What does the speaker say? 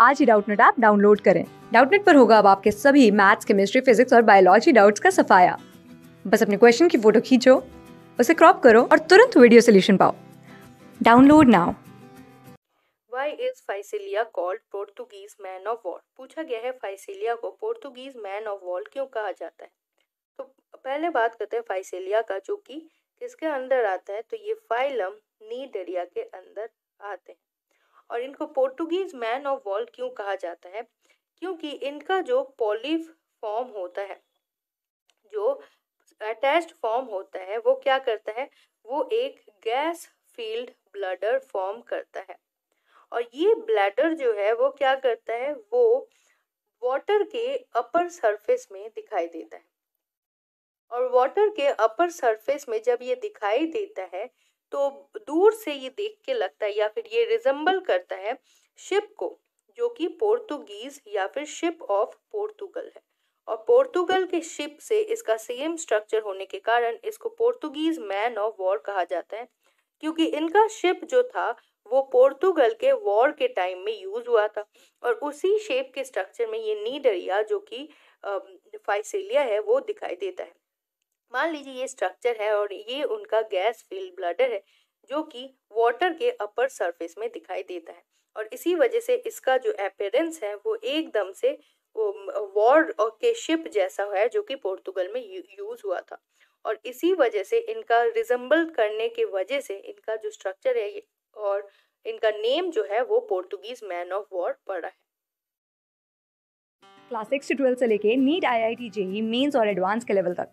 आज ही Doubtnut app download करें डाउटनेट पर होगा अब आपके सभी मैथ्स केमिस्ट्री फिजिक्स और बायोलॉजी डाउट्स का सफाया बस अपने क्वेश्चन की फोटो खींचो उसे क्रॉप करो और तुरंत वीडियो सोल्यूशन पाओ download now why is Physalia called Portuguese man of war पूछा गया है फाइसिलिया को पोर्तुगीज मैन ऑफ वॉर क्यों कहा जाता है तो पहले बात करते हैं फाइसिलिया का जो कि किसके अंदर आता है तो ये फाइलम नीडेरिया के अंदर आते हैं और इनको पोर्टुगीज मैन ऑफ वॉल क्यों कहा जाता है क्योंकि इनका जो पॉलिफ फॉर्म होता है जो अटैच्ड फॉर्म होता है वो क्या करता है वो एक गैस फील्ड ब्लडर फॉर्म करता है और ये ब्लैडर जो है वो क्या करता है वो वाटर के अपर सरफेस में दिखाई देता है और वाटर के अपर सरफेस में जब ये दिखाई देता है तो दूर से ये देख के लगता है या फिर ये रिजम्बल करता है शिप को जो कि पोर्तुगीज या फिर शिप ऑफ पोर्तुगल है और पोर्तुगल के शिप से इसका सेम स्ट्रक्चर होने के कारण इसको पोर्तुगीज मैन ऑफ वॉर कहा जाता है क्योंकि इनका शिप जो था वो पोर्तुगल के वॉर के टाइम में यूज हुआ था और उसी शेप के स्ट्रक्चर में ये नीडरिया जो कि फाइसेलिया है वो दिखाई देता है मान लीजिए ये स्ट्रक्चर है और ये उनका गैस फील्ड ब्लडर है जो कि वाटर के अपर सरफेस में दिखाई देता है और इसी वजह से इसका जो अपेरेंस है वो एकदम से वो वॉर के शिप जैसा है जो कि पोर्तुगल में यूज़ हुआ था और इसी वजह से इनका रिजम्बल करने के वजह से इनका जो स्ट्रक्चर है ये और इनका नेम जो है वो पोर्तुगीज मैन ऑफ वॉर पड़ा है क्लास सिक्स से से लेके NEET I I T JEE Mains और एडवांस के लेवल तक